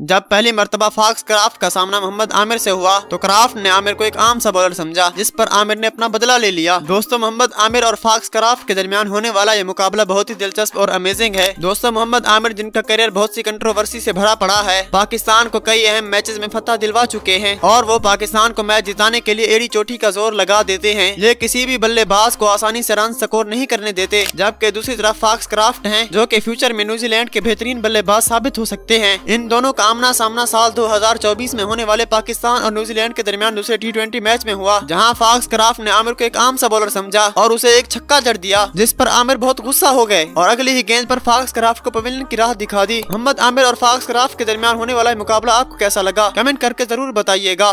जब पहली मरतबा फॉक्स क्राफ्ट का सामना मोहम्मद आमिर से हुआ तो क्राफ्ट ने आमिर को एक आम सा बॉलर समझा जिस पर आमिर ने अपना बदला ले लिया दोस्तों मोहम्मद आमिर और फॉक्स क्राफ्ट के दरमियान होने वाला ये मुकाबला बहुत ही दिलचस्प और अमेजिंग है दोस्तों मोहम्मद आमिर जिनका करियर बहुत सी कंट्रोवर्सी से भरा पड़ा है पाकिस्तान को कई अहम मैचेस में फतह दिलवा चुके हैं और वो पाकिस्तान को मैच जिताने के लिए एड़ी चोटी का जोर लगा देते हैं ये किसी भी बल्लेबाज को आसानी से रन स्कोर नहीं करने देते जबकि दूसरी तरफ फॉक्स क्राफ्ट है जो की फ्यूचर में न्यूजीलैंड के बेहतरीन बल्लेबाज साबित हो सकते हैं इन दोनों का कामना सामना साल 2024 में होने वाले पाकिस्तान और न्यूजीलैंड के दरमियान दूसरे टी मैच में हुआ जहाँ फॉक्स क्राफ्ट ने आमिर को एक आम सा बॉलर समझा और उसे एक छक्का जड़ दिया जिस पर आमिर बहुत गुस्सा हो गए और अगली ही गेंद पर फॉक्स क्राफ्ट को पवेलियन की राह दिखा दी मोहम्मद आमिर और फॉक्स क्राफ्ट के दरमियान होने वाला मुकाबला आपको कैसा लगा कमेंट करके जरूर बताइएगा